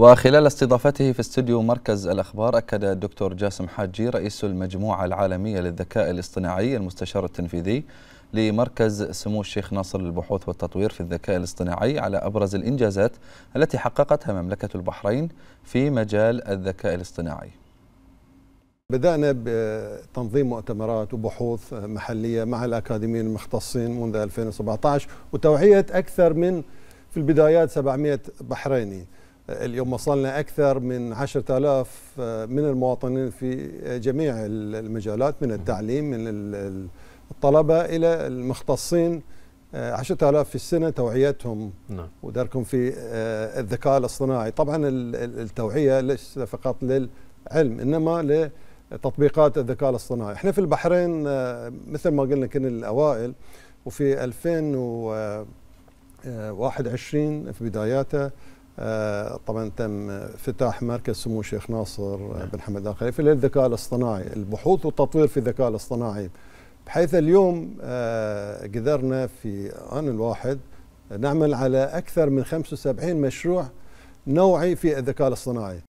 وخلال استضافته في استوديو مركز الأخبار أكد الدكتور جاسم حاجي رئيس المجموعة العالمية للذكاء الاصطناعي المستشار التنفيذي لمركز سمو الشيخ ناصر للبحوث والتطوير في الذكاء الاصطناعي على أبرز الإنجازات التي حققتها مملكة البحرين في مجال الذكاء الاصطناعي بدأنا بتنظيم مؤتمرات وبحوث محلية مع الأكاديميين المختصين منذ 2017 وتوعية أكثر من في البدايات 700 بحريني اليوم وصلنا أكثر من 10000 آه، من المواطنين في جميع المجالات من التعليم من الطلبة إلى المختصين 10000 آه، في السنة توعيتهم نعم. ودركهم في آه، الذكاء الاصطناعي طبعا التوعية ليس فقط للعلم إنما لتطبيقات الذكاء الاصطناعي احنا في البحرين مثل ما قلنا كنا الأوائل وفي 2021 في بداياته آه، طبعا تم افتتاح مركز سمو الشيخ ناصر آه، بن حمد ال خليفه للذكاء الاصطناعي، البحوث والتطوير في الذكاء الاصطناعي بحيث اليوم آه، قدرنا في عام الواحد نعمل على اكثر من 75 مشروع نوعي في الذكاء الاصطناعي.